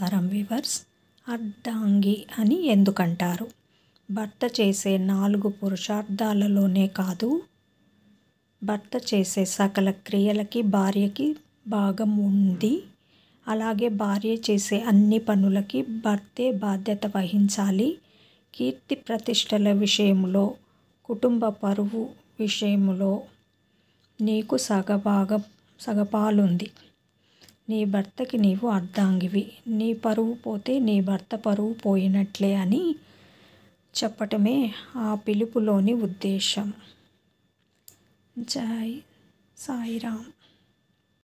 నమస్కారం వివర్స్ అడ్డాంగి అని ఎందుకంటారు భర్త చేసే నాలుగు పురుషార్థాలలోనే కాదు భర్త చేసే సకల క్రియలకి భార్యకి భాగం ఉంది అలాగే భార్య చేసే అన్ని పనులకి భర్తే బాధ్యత వహించాలి కీర్తి ప్రతిష్టల విషయంలో కుటుంబ పరువు విషయంలో నీకు సగభాగం సగపాలుంది నీ భర్తకి నీవు అర్ధాంగివి నీ పరువు పోతే నీ భర్త పరువు పోయినట్లే అని చెప్పటమే ఆ పిలుపులోని ఉద్దేశం జై సాయిరామ్